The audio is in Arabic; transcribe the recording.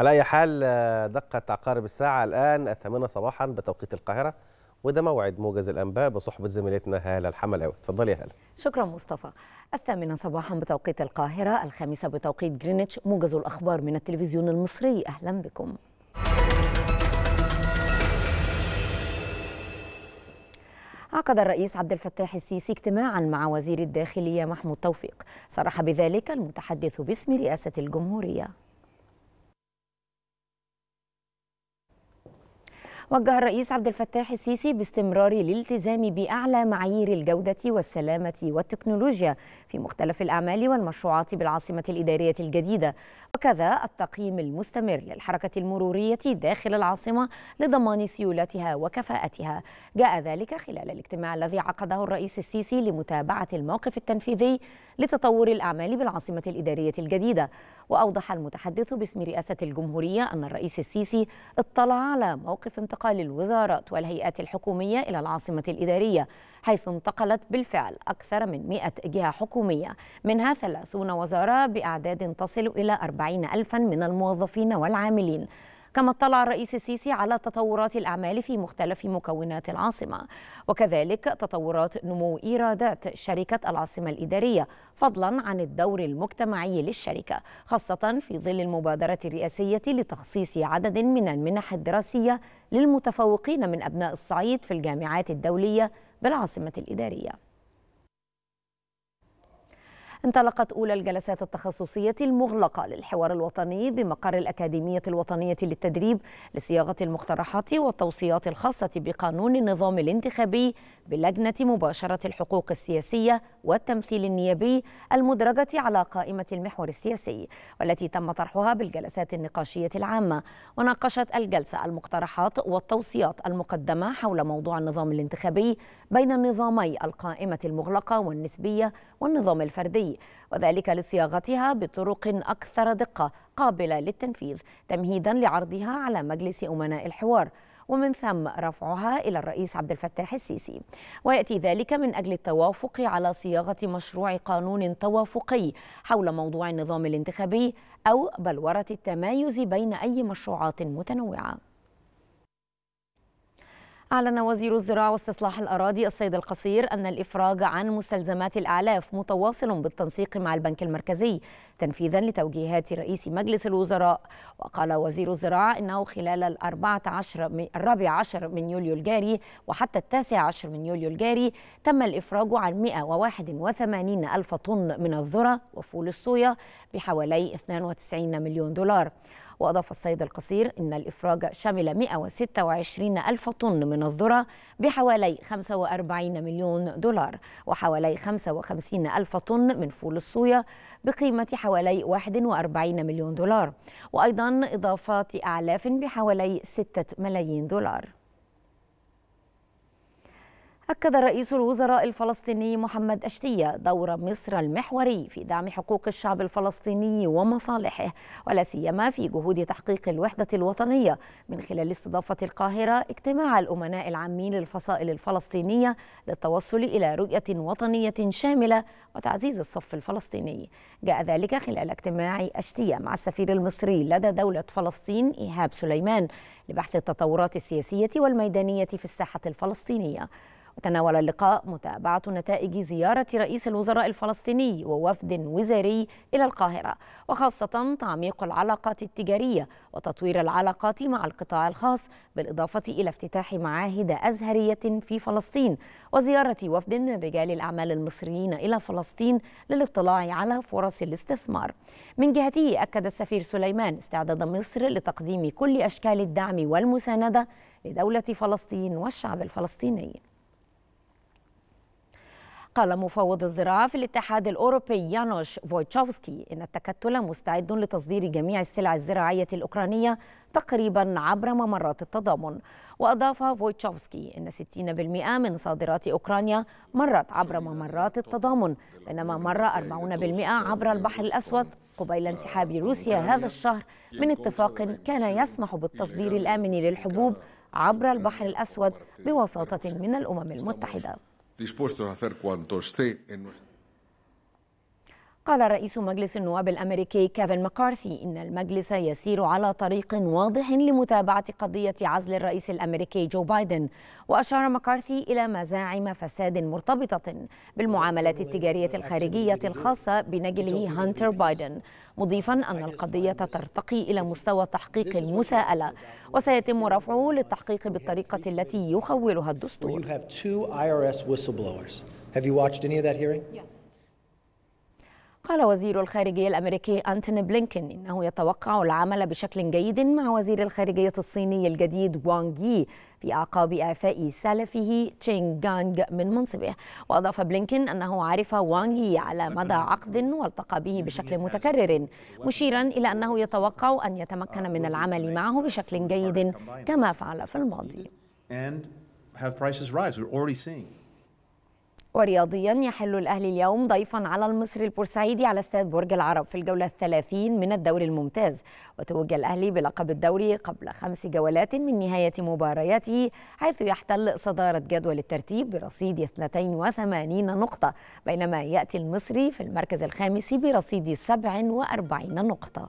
على أي حال دقت عقارب الساعة الآن الثامنة صباحا بتوقيت القاهرة وده موعد موجز الأنباء بصحبة زميلتنا هالة الحملاوي اتفضلي يا هالة شكرا مصطفى الثامنة صباحا بتوقيت القاهرة الخامسة بتوقيت جرينتش موجز الأخبار من التلفزيون المصري أهلا بكم عقد الرئيس عبد الفتاح السيسي اجتماعا مع وزير الداخلية محمود توفيق صرح بذلك المتحدث باسم رئاسة الجمهورية وجه الرئيس عبد الفتاح السيسي باستمرار الالتزام باعلى معايير الجوده والسلامه والتكنولوجيا في مختلف الاعمال والمشروعات بالعاصمه الاداريه الجديده وكذا التقييم المستمر للحركه المروريه داخل العاصمه لضمان سيولتها وكفاءتها جاء ذلك خلال الاجتماع الذي عقده الرئيس السيسي لمتابعه الموقف التنفيذي لتطور الاعمال بالعاصمه الاداريه الجديده واوضح المتحدث باسم رئاسه الجمهوريه ان الرئيس السيسي اطلع على موقف انتقالي انتقال الوزارات والهيئات الحكومية إلى العاصمة الإدارية حيث انتقلت بالفعل أكثر من 100 جهة حكومية منها 30 وزارة بأعداد تصل إلى 40 ألفا من الموظفين والعاملين كما اطلع الرئيس السيسي على تطورات الأعمال في مختلف مكونات العاصمة وكذلك تطورات نمو إيرادات شركة العاصمة الإدارية فضلا عن الدور المجتمعي للشركة خاصة في ظل المبادرة الرئاسية لتخصيص عدد من المنح الدراسية للمتفوقين من أبناء الصعيد في الجامعات الدولية بالعاصمة الإدارية انطلقت أولى الجلسات التخصصية المغلقة للحوار الوطني بمقر الأكاديمية الوطنية للتدريب لصياغة المقترحات والتوصيات الخاصة بقانون النظام الانتخابي بلجنة مباشرة الحقوق السياسية والتمثيل النيابي المدرجة على قائمة المحور السياسي والتي تم طرحها بالجلسات النقاشية العامة وناقشت الجلسة المقترحات والتوصيات المقدمة حول موضوع النظام الانتخابي بين النظامي القائمة المغلقة والنسبية والنظام الفردي وذلك لصياغتها بطرق أكثر دقة قابلة للتنفيذ تمهيدا لعرضها على مجلس أمناء الحوار ومن ثم رفعها إلى الرئيس عبد الفتاح السيسي ويأتي ذلك من أجل التوافق على صياغة مشروع قانون توافقي حول موضوع النظام الانتخابي أو بلورة التمايز بين أي مشروعات متنوعة أعلن وزير الزراعة واستصلاح الأراضي الصيد القصير أن الإفراج عن مستلزمات الأعلاف متواصل بالتنسيق مع البنك المركزي تنفيذا لتوجيهات رئيس مجلس الوزراء وقال وزير الزراعة أنه خلال الأربعة عشر من الرابع عشر من يوليو الجاري وحتى التاسع عشر من يوليو الجاري تم الإفراج عن 181 ألف طن من الذرة وفول الصويا بحوالي 92 مليون دولار وأضاف السيد القصير أن الإفراج شمل 126 ألف طن من الذرة بحوالي 45 مليون دولار وحوالي 55 ألف طن من فول الصويا بقيمة حوالي 41 مليون دولار وأيضا إضافات أعلاف بحوالي 6 ملايين دولار أكد رئيس الوزراء الفلسطيني محمد أشتية دور مصر المحوري في دعم حقوق الشعب الفلسطيني ومصالحه ولا سيما في جهود تحقيق الوحدة الوطنية من خلال استضافة القاهرة اجتماع الأمناء العامين للفصائل الفلسطينية للتوصل إلى رؤية وطنية شاملة وتعزيز الصف الفلسطيني جاء ذلك خلال اجتماع أشتية مع السفير المصري لدى دولة فلسطين إيهاب سليمان لبحث التطورات السياسية والميدانية في الساحة الفلسطينية تناول اللقاء متابعة نتائج زيارة رئيس الوزراء الفلسطيني ووفد وزاري إلى القاهرة وخاصة تعميق العلاقات التجارية وتطوير العلاقات مع القطاع الخاص بالإضافة إلى افتتاح معاهد أزهرية في فلسطين وزيارة وفد من رجال الأعمال المصريين إلى فلسطين للاطلاع على فرص الاستثمار من جهته أكد السفير سليمان استعداد مصر لتقديم كل أشكال الدعم والمساندة لدولة فلسطين والشعب الفلسطيني قال مفوض الزراعة في الاتحاد الأوروبي يانوش فويتشوفسكي إن التكتل مستعد لتصدير جميع السلع الزراعية الأوكرانية تقريبا عبر ممرات التضامن وأضاف فويتشوفسكي أن 60% من صادرات أوكرانيا مرت عبر ممرات التضامن بينما مر 40% عبر البحر الأسود قبيل انسحاب روسيا هذا الشهر من اتفاق كان يسمح بالتصدير الآمن للحبوب عبر البحر الأسود بوساطة من الأمم المتحدة dispuesto a hacer cuanto esté en nuestra. قال رئيس مجلس النواب الامريكي كيفن مكارثي ان المجلس يسير على طريق واضح لمتابعه قضيه عزل الرئيس الامريكي جو بايدن واشار مكارثي الى مزاعم فساد مرتبطه بالمعاملات التجاريه الخارجيه الخاصه بنجله هانتر بايدن مضيفا ان القضيه ترتقي الى مستوى تحقيق المساءله وسيتم رفعه للتحقيق بالطريقه التي يخولها الدستور Have you watched any of that hearing? Yeah. قال وزير الخارجية الأمريكي أنتوني بلينكن إنه يتوقع العمل بشكل جيد مع وزير الخارجية الصيني الجديد وانغ يي في أعقاب إعفاء سلفه تشين جانغ من منصبه وأضاف بلينكن أنه عرف وانغ يي على مدى عقد والتقى به بشكل متكرر مشيرا إلى أنه يتوقع أن يتمكن من العمل معه بشكل جيد كما فعل في الماضي ورياضيا يحل الأهلي اليوم ضيفا على المصري البورسعيدي على استاد برج العرب في الجولة الثلاثين من الدوري الممتاز وتوج الأهلي بلقب الدوري قبل خمس جولات من نهاية مبارياته حيث يحتل صدارة جدول الترتيب برصيد 82 نقطة بينما يأتي المصري في المركز الخامس برصيد 47 نقطة